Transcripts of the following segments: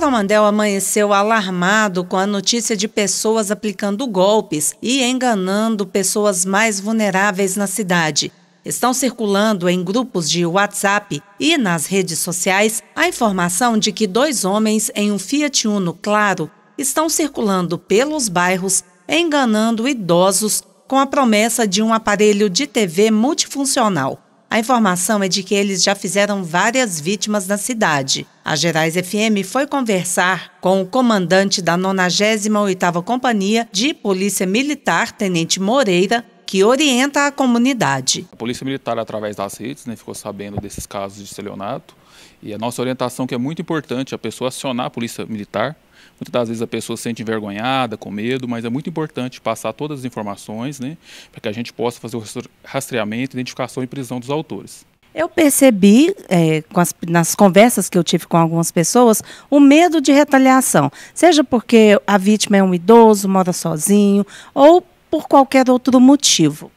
Coromandel amanheceu alarmado com a notícia de pessoas aplicando golpes e enganando pessoas mais vulneráveis na cidade. Estão circulando em grupos de WhatsApp e nas redes sociais a informação de que dois homens em um Fiat Uno claro estão circulando pelos bairros enganando idosos com a promessa de um aparelho de TV multifuncional. A informação é de que eles já fizeram várias vítimas na cidade. A Gerais FM foi conversar com o comandante da 98ª Companhia de Polícia Militar, Tenente Moreira, que orienta a comunidade. A Polícia Militar, através das redes, né, ficou sabendo desses casos de estelionato. E a nossa orientação que é muito importante, é a pessoa acionar a Polícia Militar, Muitas das vezes a pessoa se sente envergonhada, com medo, mas é muito importante passar todas as informações, né, para que a gente possa fazer o rastreamento, identificação e prisão dos autores. Eu percebi, é, as, nas conversas que eu tive com algumas pessoas, o medo de retaliação. Seja porque a vítima é um idoso, mora sozinho, ou por qualquer outro motivo.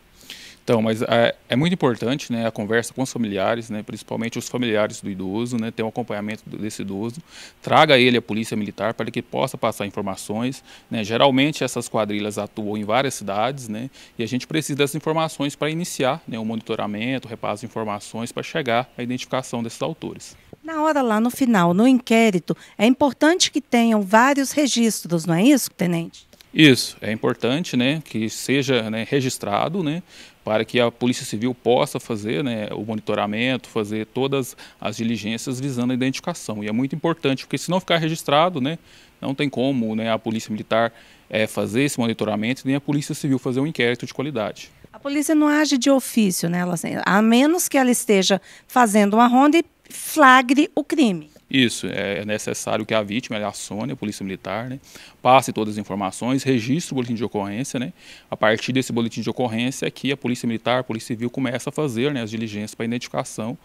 Então, mas é, é, muito importante né, a conversa com os familiares, né, principalmente os familiares do idoso, né, ter um acompanhamento desse idoso. Traga ele à polícia militar para que possa passar informações. Né. Geralmente essas quadrilhas atuam em várias cidades né, e a gente precisa dessas informações para iniciar né, o monitoramento, repasse de informações para chegar à identificação desses autores. Na hora lá no final, no inquérito, é importante que tenham vários registros, não é isso, tenente? Isso, é importante né, que seja né, registrado né, para que a Polícia Civil possa fazer né, o monitoramento, fazer todas as diligências visando a identificação. E é muito importante, porque se não ficar registrado, né, não tem como né, a Polícia Militar é, fazer esse monitoramento, nem a Polícia Civil fazer um inquérito de qualidade. A polícia não age de ofício, né? Ela, a menos que ela esteja fazendo uma ronda e flagre o crime. Isso, é, é necessário que a vítima acione a Polícia Militar, né, passe todas as informações, registre o boletim de ocorrência. Né, a partir desse boletim de ocorrência é que a Polícia Militar, a Polícia Civil começa a fazer né, as diligências para a identificação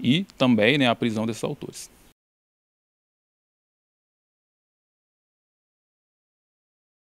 e também né, a prisão desses autores.